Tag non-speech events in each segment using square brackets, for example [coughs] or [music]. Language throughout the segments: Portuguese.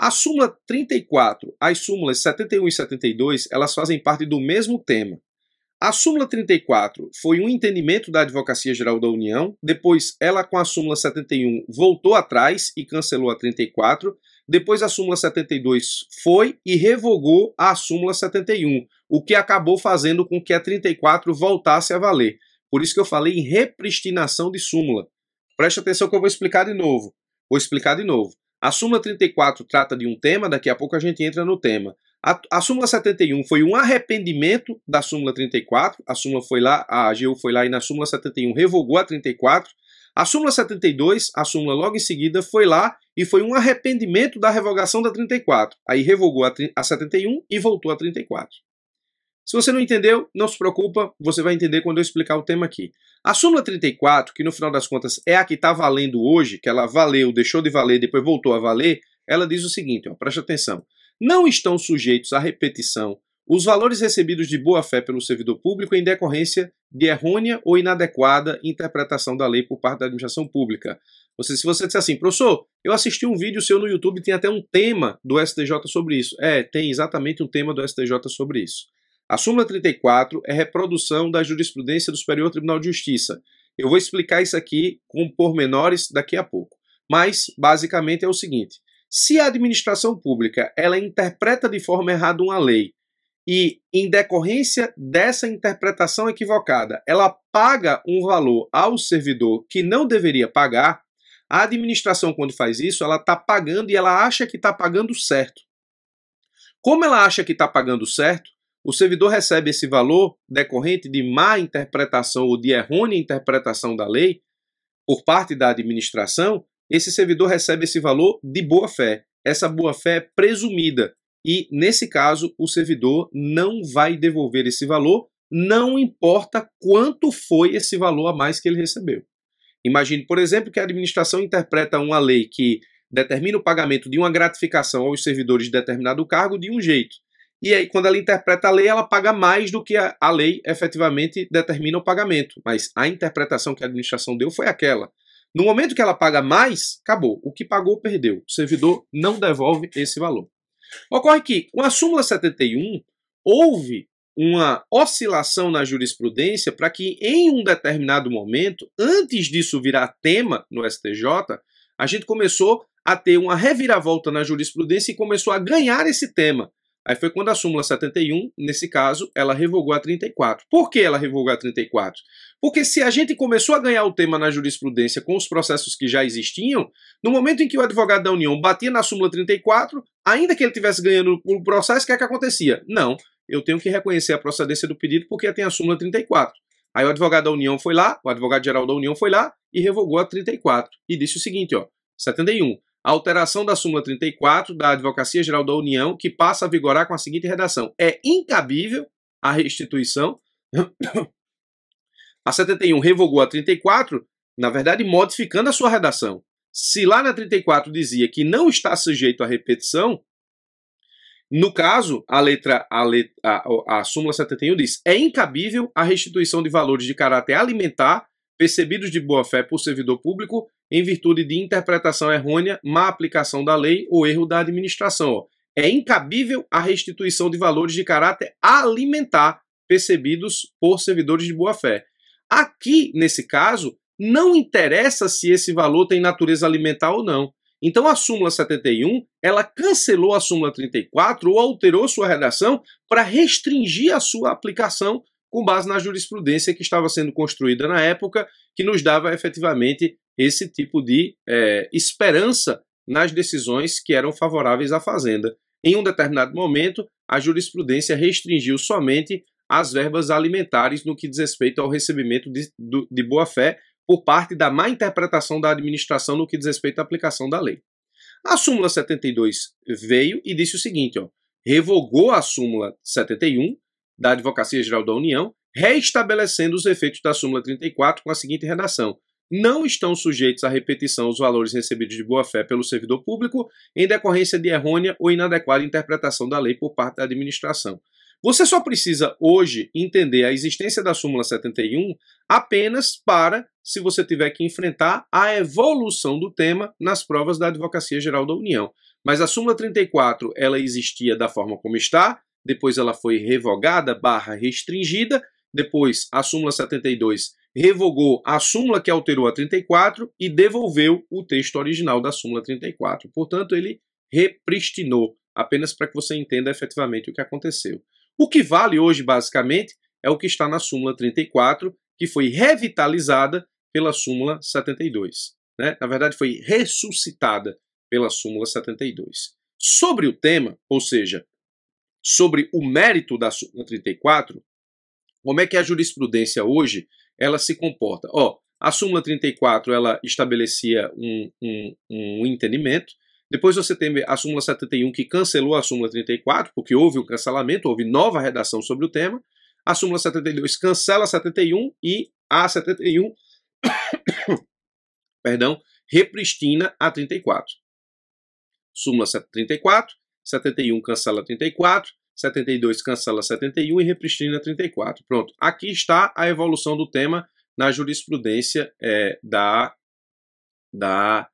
A súmula 34, as súmulas 71 e 72, elas fazem parte do mesmo tema. A súmula 34 foi um entendimento da Advocacia Geral da União, depois ela com a súmula 71 voltou atrás e cancelou a 34, depois a súmula 72 foi e revogou a súmula 71, o que acabou fazendo com que a 34 voltasse a valer. Por isso que eu falei em repristinação de súmula. Preste atenção que eu vou explicar de novo. Vou explicar de novo. A súmula 34 trata de um tema, daqui a pouco a gente entra no tema. A, a súmula 71 foi um arrependimento da súmula 34, a súmula foi lá, a AGU foi lá e na súmula 71 revogou a 34. A súmula 72, a súmula logo em seguida, foi lá e foi um arrependimento da revogação da 34. Aí revogou a, a 71 e voltou a 34. Se você não entendeu, não se preocupa, você vai entender quando eu explicar o tema aqui. A súmula 34, que no final das contas é a que está valendo hoje, que ela valeu, deixou de valer, depois voltou a valer, ela diz o seguinte, ó, preste atenção. Não estão sujeitos à repetição os valores recebidos de boa-fé pelo servidor público em decorrência de errônea ou inadequada interpretação da lei por parte da administração pública. Você, se você disser assim, professor, eu assisti um vídeo seu no YouTube, tem até um tema do STJ sobre isso. É, tem exatamente um tema do STJ sobre isso. A súmula 34 é reprodução da jurisprudência do Superior Tribunal de Justiça. Eu vou explicar isso aqui com pormenores daqui a pouco. Mas, basicamente, é o seguinte. Se a administração pública ela interpreta de forma errada uma lei e, em decorrência dessa interpretação equivocada, ela paga um valor ao servidor que não deveria pagar, a administração, quando faz isso, ela está pagando e ela acha que está pagando certo. Como ela acha que está pagando certo, o servidor recebe esse valor decorrente de má interpretação ou de errônea interpretação da lei por parte da administração. Esse servidor recebe esse valor de boa-fé. Essa boa-fé é presumida e, nesse caso, o servidor não vai devolver esse valor, não importa quanto foi esse valor a mais que ele recebeu. Imagine, por exemplo, que a administração interpreta uma lei que determina o pagamento de uma gratificação aos servidores de determinado cargo de um jeito e aí, quando ela interpreta a lei, ela paga mais do que a, a lei efetivamente determina o pagamento. Mas a interpretação que a administração deu foi aquela. No momento que ela paga mais, acabou. O que pagou, perdeu. O servidor não devolve esse valor. Ocorre que, com a súmula 71, houve uma oscilação na jurisprudência para que, em um determinado momento, antes disso virar tema no STJ, a gente começou a ter uma reviravolta na jurisprudência e começou a ganhar esse tema. Aí foi quando a súmula 71, nesse caso, ela revogou a 34. Por que ela revogou a 34? Porque se a gente começou a ganhar o tema na jurisprudência com os processos que já existiam, no momento em que o advogado da União batia na súmula 34, ainda que ele tivesse ganhando o processo, o que é que acontecia? Não, eu tenho que reconhecer a procedência do pedido porque tem a súmula 34. Aí o advogado da União foi lá, o advogado geral da União foi lá e revogou a 34 e disse o seguinte, ó, 71 a alteração da súmula 34 da Advocacia Geral da União, que passa a vigorar com a seguinte redação: é incabível a restituição. A 71 revogou a 34, na verdade, modificando a sua redação. Se lá na 34 dizia que não está sujeito à repetição, no caso, a letra a, letra, a, a súmula 71 diz: é incabível a restituição de valores de caráter alimentar percebidos de boa-fé por servidor público em virtude de interpretação errônea, má aplicação da lei ou erro da administração. É incabível a restituição de valores de caráter alimentar percebidos por servidores de boa-fé. Aqui, nesse caso, não interessa se esse valor tem natureza alimentar ou não. Então a súmula 71, ela cancelou a súmula 34 ou alterou sua redação para restringir a sua aplicação com base na jurisprudência que estava sendo construída na época, que nos dava efetivamente esse tipo de é, esperança nas decisões que eram favoráveis à Fazenda. Em um determinado momento, a jurisprudência restringiu somente as verbas alimentares no que diz respeito ao recebimento de, de boa-fé por parte da má interpretação da administração no que diz respeito à aplicação da lei. A súmula 72 veio e disse o seguinte, ó, revogou a súmula 71, da Advocacia Geral da União, reestabelecendo os efeitos da súmula 34 com a seguinte redação: não estão sujeitos à repetição os valores recebidos de boa-fé pelo servidor público em decorrência de errônea ou inadequada interpretação da lei por parte da administração. Você só precisa hoje entender a existência da súmula 71 apenas para se você tiver que enfrentar a evolução do tema nas provas da Advocacia Geral da União. Mas a súmula 34, ela existia da forma como está, depois ela foi revogada, barra restringida, depois a súmula 72 revogou a súmula que alterou a 34 e devolveu o texto original da súmula 34. Portanto, ele repristinou, apenas para que você entenda efetivamente o que aconteceu. O que vale hoje, basicamente, é o que está na súmula 34, que foi revitalizada pela súmula 72. Né? Na verdade, foi ressuscitada pela súmula 72. Sobre o tema, ou seja, sobre o mérito da súmula 34, como é que a jurisprudência hoje ela se comporta? Ó, a súmula 34 ela estabelecia um, um, um entendimento, depois você tem a súmula 71 que cancelou a súmula 34, porque houve um cancelamento, houve nova redação sobre o tema, a súmula 72 cancela a 71 e a 71 [coughs] perdão, repristina a 34. Súmula 34 71 cancela 34, 72 cancela 71 e Repristina 34. Pronto. Aqui está a evolução do tema na jurisprudência é, da, da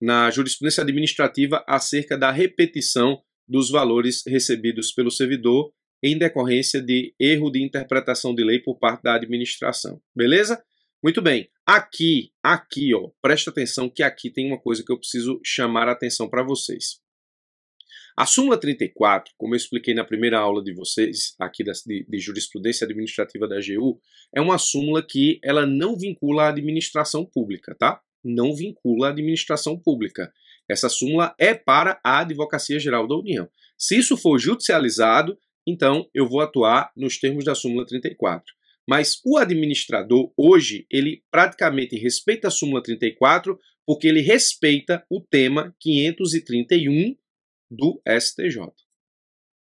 na jurisprudência administrativa acerca da repetição dos valores recebidos pelo servidor em decorrência de erro de interpretação de lei por parte da administração. Beleza? Muito bem. Aqui, aqui, ó, presta atenção que aqui tem uma coisa que eu preciso chamar a atenção para vocês. A súmula 34, como eu expliquei na primeira aula de vocês aqui da, de, de, jurisprudência administrativa da AGU, é uma súmula que ela não vincula a administração pública, tá? Não vincula a administração pública. Essa súmula é para a Advocacia Geral da União. Se isso for judicializado, então eu vou atuar nos termos da súmula 34. Mas o administrador hoje, ele praticamente respeita a súmula 34, porque ele respeita o tema 531 do STJ.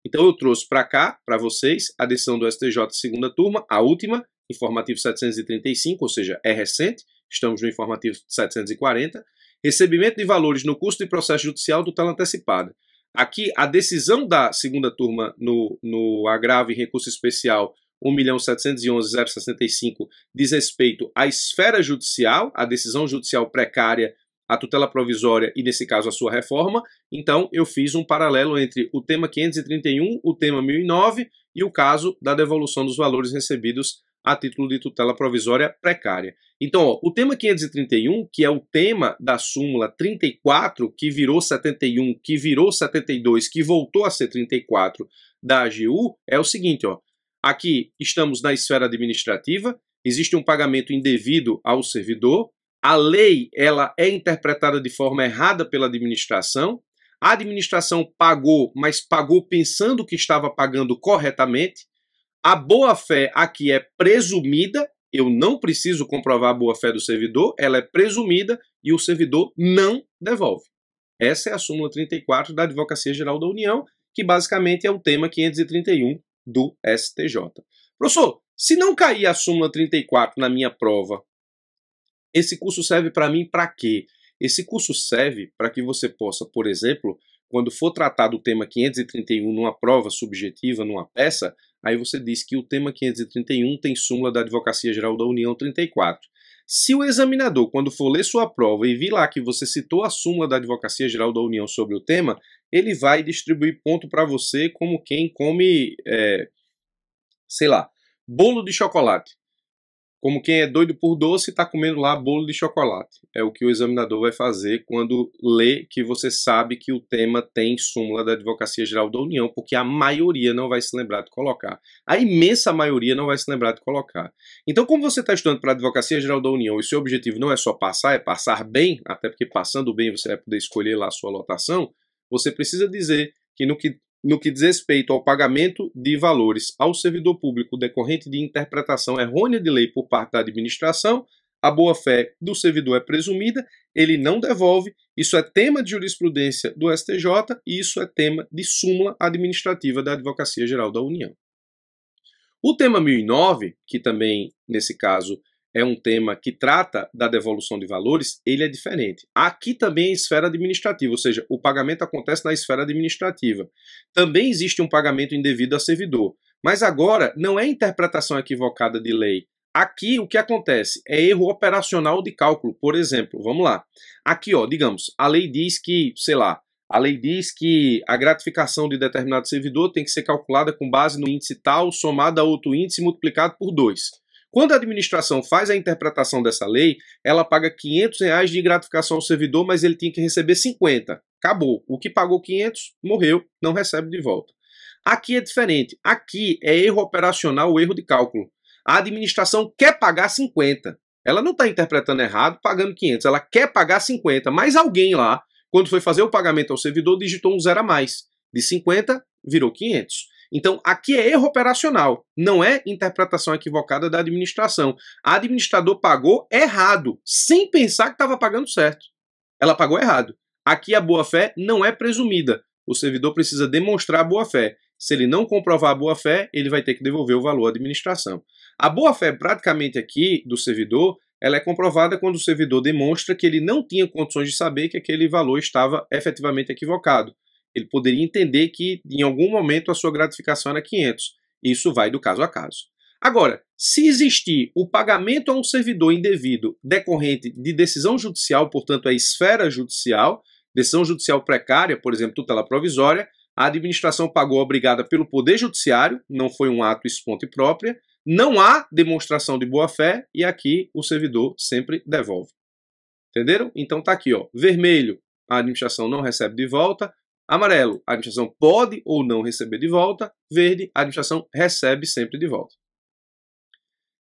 Então eu trouxe para cá, para vocês, a decisão do STJ segunda turma, a última, informativo 735, ou seja, é recente, estamos no informativo 740, recebimento de valores no custo de processo judicial do tela antecipada. Aqui, a decisão da segunda turma no, no agravo em recurso especial 1.711.065 diz respeito à esfera judicial, à decisão judicial precária a tutela provisória e, nesse caso, a sua reforma. Então, eu fiz um paralelo entre o tema 531, o tema 1009 e o caso da devolução dos valores recebidos a título de tutela provisória precária. Então, ó, o tema 531, que é o tema da súmula 34, que virou 71, que virou 72, que voltou a ser 34 da AGU, é o seguinte, ó. Aqui estamos na esfera administrativa, existe um pagamento indevido ao servidor, a lei ela é interpretada de forma errada pela administração. A administração pagou, mas pagou pensando que estava pagando corretamente. A boa-fé aqui é presumida, eu não preciso comprovar a boa-fé do servidor, ela é presumida e o servidor não devolve. Essa é a súmula 34 da Advocacia Geral da União, que basicamente é o tema 531 do STJ. Professor, se não cair a súmula 34 na minha prova, esse curso serve para mim para quê? Esse curso serve para que você possa, por exemplo, quando for tratado o tema 531 numa prova subjetiva, numa peça, aí você diz que o tema 531 tem súmula da Advocacia Geral da União 34. Se o examinador, quando for ler sua prova e vir lá que você citou a súmula da Advocacia Geral da União sobre o tema, ele vai distribuir ponto para você como quem come, é, sei lá, bolo de chocolate. Como quem é doido por doce está comendo lá bolo de chocolate. É o que o examinador vai fazer quando lê que você sabe que o tema tem súmula da Advocacia Geral da União, porque a maioria não vai se lembrar de colocar. A imensa maioria não vai se lembrar de colocar. Então, como você está estudando para a Advocacia Geral da União e seu objetivo não é só passar, é passar bem, até porque passando bem você vai poder escolher lá a sua lotação, você precisa dizer que no que no que diz respeito ao pagamento de valores ao servidor público decorrente de interpretação errônea de lei por parte da administração, a boa-fé do servidor é presumida, ele não devolve. Isso é tema de jurisprudência do STJ e isso é tema de súmula administrativa da Advocacia Geral da União. O tema 1009, que também, nesse caso, é um tema que trata da devolução de valores, ele é diferente. Aqui também é esfera administrativa, ou seja, o pagamento acontece na esfera administrativa. Também existe um pagamento indevido a servidor. Mas agora não é interpretação equivocada de lei. Aqui o que acontece é erro operacional de cálculo, por exemplo. Vamos lá. Aqui, ó, digamos, a lei diz que, sei lá, a lei diz que a gratificação de determinado servidor tem que ser calculada com base no índice tal, somada a outro índice multiplicado por 2. Quando a administração faz a interpretação dessa lei, ela paga 500 reais de gratificação ao servidor, mas ele tinha que receber 50. Acabou. O que pagou 500 morreu, não recebe de volta. Aqui é diferente. Aqui é erro operacional, erro de cálculo. A administração quer pagar 50. Ela não está interpretando errado, pagando 500. Ela quer pagar 50, mas alguém lá, quando foi fazer o pagamento ao servidor, digitou um zero a mais. De 50 virou 500. Então, aqui é erro operacional, não é interpretação equivocada da administração. A administrador pagou errado, sem pensar que estava pagando certo. Ela pagou errado. Aqui a boa-fé não é presumida. O servidor precisa demonstrar boa-fé. Se ele não comprovar a boa-fé, ele vai ter que devolver o valor à administração. A boa-fé, praticamente aqui, do servidor, ela é comprovada quando o servidor demonstra que ele não tinha condições de saber que aquele valor estava efetivamente equivocado. Ele poderia entender que em algum momento a sua gratificação era 500. Isso vai do caso a caso. Agora, se existir o pagamento a um servidor indevido decorrente de decisão judicial, portanto, a é esfera judicial, decisão judicial precária, por exemplo, tutela provisória, a administração pagou obrigada pelo Poder Judiciário, não foi um ato esponte própria, não há demonstração de boa-fé e aqui o servidor sempre devolve. Entenderam? Então tá aqui, ó, vermelho, a administração não recebe de volta, Amarelo, a administração pode ou não receber de volta. Verde, a administração recebe sempre de volta.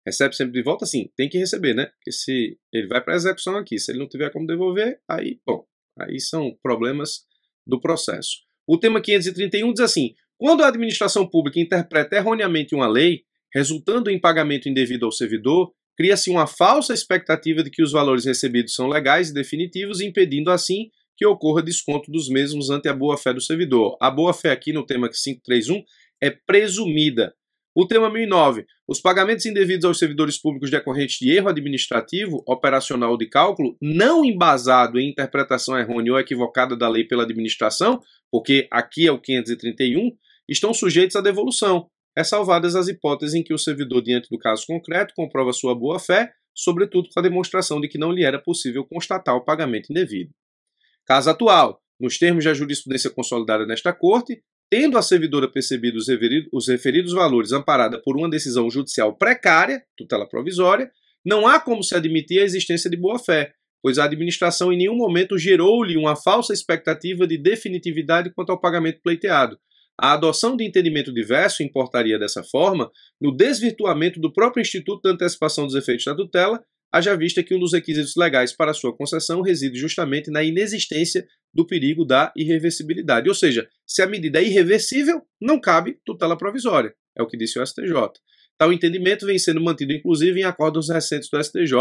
Recebe sempre de volta, sim, tem que receber, né? Porque se ele vai para a execução aqui, se ele não tiver como devolver, aí, bom, aí são problemas do processo. O tema 531 diz assim: quando a administração pública interpreta erroneamente uma lei, resultando em pagamento indevido ao servidor, cria-se uma falsa expectativa de que os valores recebidos são legais e definitivos, impedindo assim que ocorra desconto dos mesmos ante a boa-fé do servidor. A boa-fé aqui no tema 531 é presumida. O tema 1009, os pagamentos indevidos aos servidores públicos decorrentes de erro administrativo, operacional ou de cálculo, não embasado em interpretação errônea ou equivocada da lei pela administração, porque aqui é o 531, estão sujeitos à devolução, ressalvadas é as hipóteses em que o servidor, diante do caso concreto, comprova sua boa-fé, sobretudo com a demonstração de que não lhe era possível constatar o pagamento indevido. Caso atual, nos termos da jurisprudência consolidada nesta Corte, tendo a servidora percebido os referidos, os referidos valores amparada por uma decisão judicial precária, tutela provisória, não há como se admitir a existência de boa-fé, pois a administração em nenhum momento gerou-lhe uma falsa expectativa de definitividade quanto ao pagamento pleiteado. A adoção de entendimento diverso importaria, dessa forma, no desvirtuamento do próprio Instituto da Antecipação dos Efeitos da Tutela haja vista que um dos requisitos legais para sua concessão reside justamente na inexistência do perigo da irreversibilidade. Ou seja, se a medida é irreversível, não cabe tutela provisória. É o que disse o STJ. Tal entendimento vem sendo mantido, inclusive, em acordos recentes do STJ.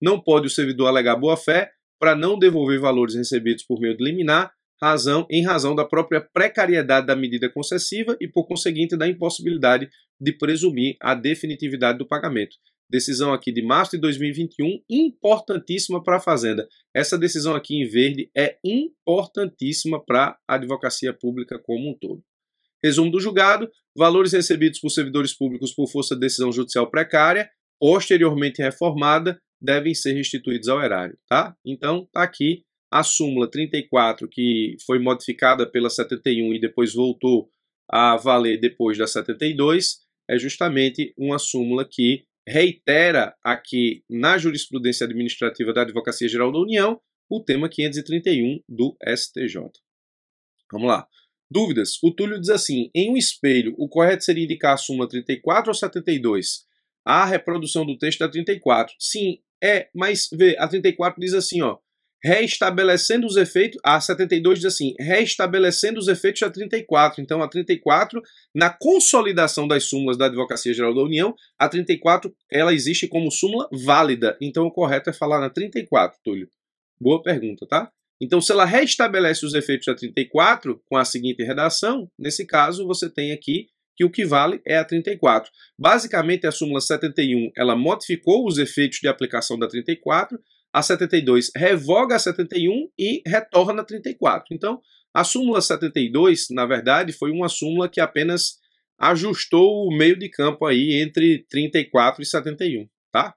Não pode o servidor alegar boa-fé para não devolver valores recebidos por meio de liminar, razão, em razão da própria precariedade da medida concessiva e, por conseguinte, da impossibilidade de presumir a definitividade do pagamento. Decisão aqui de março de 2021, importantíssima para a Fazenda. Essa decisão aqui em verde é importantíssima para a advocacia pública como um todo. Resumo do julgado: valores recebidos por servidores públicos por força de decisão judicial precária, posteriormente reformada, devem ser restituídos ao erário, tá? Então, está aqui a súmula 34, que foi modificada pela 71 e depois voltou a valer depois da 72, é justamente uma súmula que reitera aqui na jurisprudência administrativa da Advocacia Geral da União o tema 531 do STJ. Vamos lá. Dúvidas. O Túlio diz assim: em um espelho, o correto seria indicar a súmula 34 ou 72? A reprodução do texto da é 34. Sim, é, mas vê, a 34 diz assim, ó reestabelecendo os efeitos. A 72 diz assim: reestabelecendo os efeitos a 34. Então, a 34, na consolidação das súmulas da Advocacia Geral da União, a 34 ela existe como súmula válida. Então, o correto é falar na 34, Túlio. Boa pergunta, tá? Então, se ela restabelece os efeitos da 34 com a seguinte redação, nesse caso você tem aqui que o que vale é a 34. Basicamente, a súmula 71 ela modificou os efeitos de aplicação da 34, a 72 revoga a 71 e retorna a 34. Então, a súmula 72, na verdade, foi uma súmula que apenas ajustou o meio de campo aí entre 34 e 71, tá?